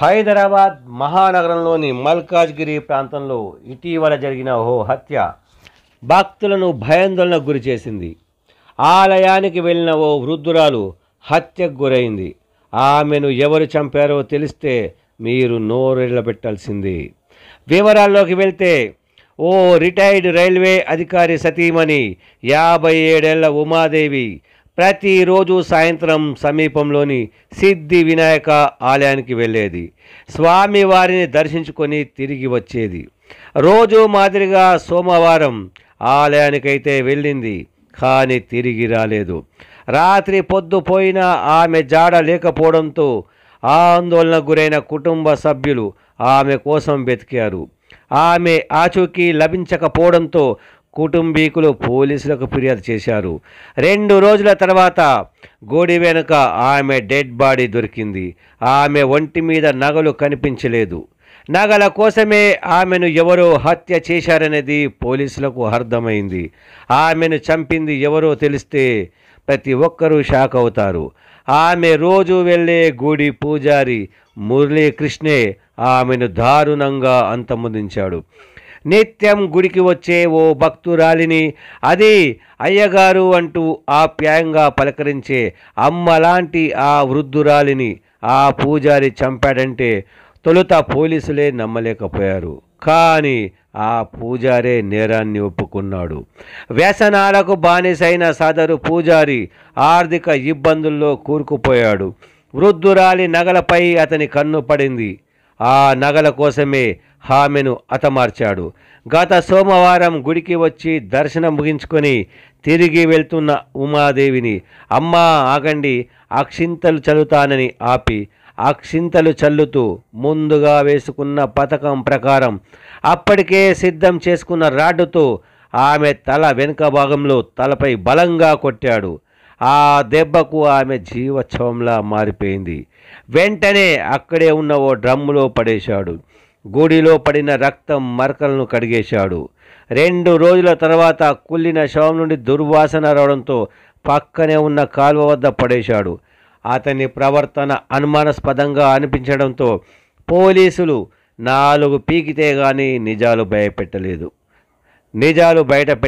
హైదరాబాద్ మహానగరంలోని మల్కాజ్గిరి ప్రాంతంలో ఇటీవల జరిగిన ఓ హత్య భక్తులను భయాందోళనకు గురి చేసింది ఆలయానికి వెళ్ళిన ఓ వృద్ధురాలు హత్యకు గురైంది ఆమెను ఎవరు చంపారో తెలిస్తే మీరు నోరెళ్ళ పెట్టాల్సింది వివరాల్లోకి వెళ్తే ఓ రిటైర్డ్ రైల్వే అధికారి సతీమణి యాభై ఏడేళ్ల ఉమాదేవి ప్రతిరోజు సాయంత్రం సమీపంలోని సిద్ధి వినాయక ఆలయానికి వెళ్ళేది స్వామివారిని దర్శించుకొని తిరిగి వచ్చేది రోజు మాదిరిగా సోమవారం ఆలయానికైతే వెళ్ళింది కానీ తిరిగి రాలేదు రాత్రి పొద్దుపోయిన ఆమె జాడ లేకపోవడంతో ఆందోళన గురైన కుటుంబ సభ్యులు ఆమె కోసం వెతికారు ఆమె ఆచూకీ లభించకపోవడంతో కుటుంబీకులు పోలీసులకు ఫిర్యాదు చేశారు రెండు రోజుల తర్వాత గోడి వెనుక ఆమె డెడ్ బాడీ దొరికింది ఆమె ఒంటి మీద నగలు కనిపించలేదు నగల కోసమే ఆమెను ఎవరో హత్య చేశారనేది పోలీసులకు అర్థమైంది ఆమెను చంపింది ఎవరో తెలిస్తే ప్రతి ఒక్కరూ షాక్ అవుతారు ఆమె రోజు వెళ్ళే గుడి పూజారి మురళీకృష్ణే ఆమెను దారుణంగా అంతమొందించాడు నిత్యం గుడికి వచ్చే ఓ భక్తురాలిని అది అయ్యగారు అంటూ ఆప్యాయంగా పలకరించే అమ్మలాంటి ఆ వృద్ధురాలిని ఆ పూజారి చంపాడంటే తొలుత పోలీసులే నమ్మలేకపోయారు కానీ ఆ పూజారే నేరాన్ని ఒప్పుకున్నాడు వ్యసనాలకు బానిసైన సదరు పూజారి ఆర్థిక ఇబ్బందుల్లో కూరుకుపోయాడు వృద్ధురాలి నగలపై అతని కన్ను పడింది ఆ నగల కోసమే ఆమెను అతమార్చాడు గత సోమవారం గుడికి వచ్చి దర్శనం ముగించుకొని తిరిగి వెళ్తున్న ఉమాదేవిని అమ్మా ఆగండి అక్షింతలు చల్లుతానని ఆపి అక్షింతలు చల్లుతూ ముందుగా వేసుకున్న పథకం ప్రకారం అప్పటికే సిద్ధం చేసుకున్న రాడ్డుతో ఆమె తల వెనుక భాగంలో తలపై బలంగా కొట్టాడు ఆ దెబ్బకు ఆమె జీవోత్సవంలా మారిపోయింది వెంటనే అక్కడే ఉన్న ఓ డ్రమ్ములో పడేశాడు గూడిలో పడిన రక్తం మరకలను కడిగేశాడు రెండు రోజుల తర్వాత కుళ్ళిన శవం నుండి దుర్వాసన రావడంతో పక్కనే ఉన్న కాలువ వద్ద పడేశాడు అతని ప్రవర్తన అనుమానాస్పదంగా అనిపించడంతో పోలీసులు నాలుగు పీకితే గాని నిజాలు భయపెట్టలేదు నిజాలు బయట